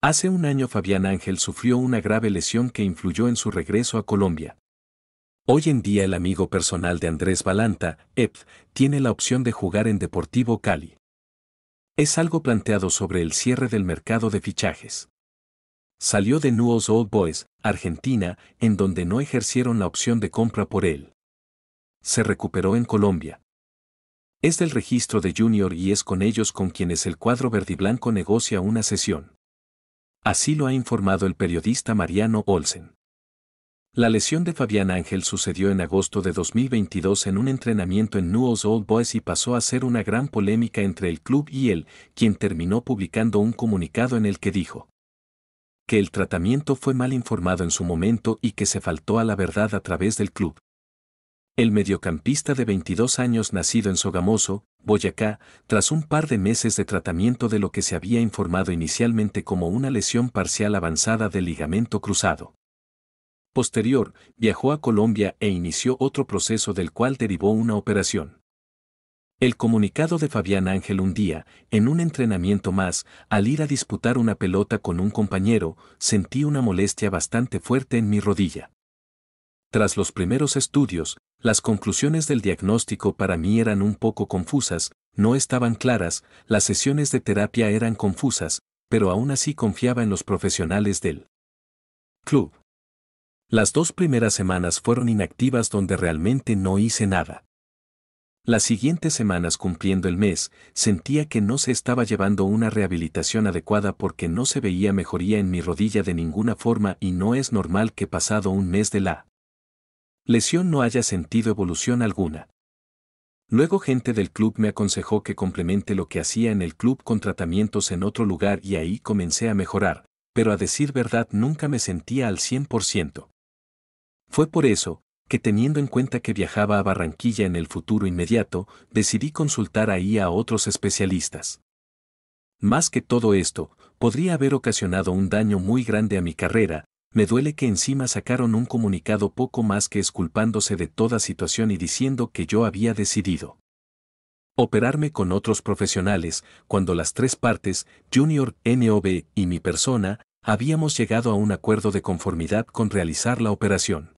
Hace un año Fabián Ángel sufrió una grave lesión que influyó en su regreso a Colombia. Hoy en día el amigo personal de Andrés Balanta, EP, tiene la opción de jugar en Deportivo Cali. Es algo planteado sobre el cierre del mercado de fichajes. Salió de Nuos Old Boys, Argentina, en donde no ejercieron la opción de compra por él. Se recuperó en Colombia. Es del registro de Junior y es con ellos con quienes el cuadro verdiblanco negocia una sesión. Así lo ha informado el periodista Mariano Olsen. La lesión de Fabián Ángel sucedió en agosto de 2022 en un entrenamiento en Newell's Old Boys y pasó a ser una gran polémica entre el club y él, quien terminó publicando un comunicado en el que dijo que el tratamiento fue mal informado en su momento y que se faltó a la verdad a través del club. El mediocampista de 22 años nacido en Sogamoso, Boyacá, tras un par de meses de tratamiento de lo que se había informado inicialmente como una lesión parcial avanzada del ligamento cruzado. Posterior, viajó a Colombia e inició otro proceso del cual derivó una operación. El comunicado de Fabián Ángel un día, en un entrenamiento más, al ir a disputar una pelota con un compañero, sentí una molestia bastante fuerte en mi rodilla. Tras los primeros estudios, las conclusiones del diagnóstico para mí eran un poco confusas, no estaban claras, las sesiones de terapia eran confusas, pero aún así confiaba en los profesionales del club. Las dos primeras semanas fueron inactivas donde realmente no hice nada. Las siguientes semanas cumpliendo el mes, sentía que no se estaba llevando una rehabilitación adecuada porque no se veía mejoría en mi rodilla de ninguna forma y no es normal que pasado un mes de la lesión no haya sentido evolución alguna. Luego gente del club me aconsejó que complemente lo que hacía en el club con tratamientos en otro lugar y ahí comencé a mejorar, pero a decir verdad nunca me sentía al 100%. Fue por eso, que teniendo en cuenta que viajaba a Barranquilla en el futuro inmediato, decidí consultar ahí a otros especialistas. Más que todo esto, podría haber ocasionado un daño muy grande a mi carrera, me duele que encima sacaron un comunicado poco más que esculpándose de toda situación y diciendo que yo había decidido operarme con otros profesionales, cuando las tres partes, Junior, NOB y mi persona, habíamos llegado a un acuerdo de conformidad con realizar la operación.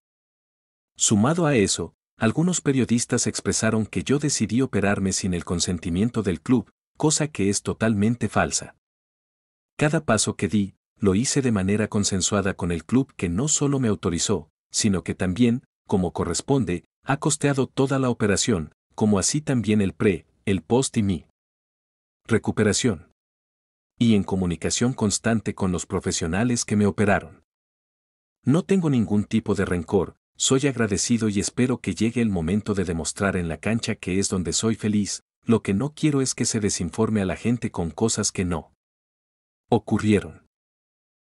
Sumado a eso, algunos periodistas expresaron que yo decidí operarme sin el consentimiento del club, cosa que es totalmente falsa. Cada paso que di, lo hice de manera consensuada con el club que no solo me autorizó, sino que también, como corresponde, ha costeado toda la operación, como así también el pre, el post y mi recuperación. Y en comunicación constante con los profesionales que me operaron. No tengo ningún tipo de rencor, soy agradecido y espero que llegue el momento de demostrar en la cancha que es donde soy feliz, lo que no quiero es que se desinforme a la gente con cosas que no ocurrieron.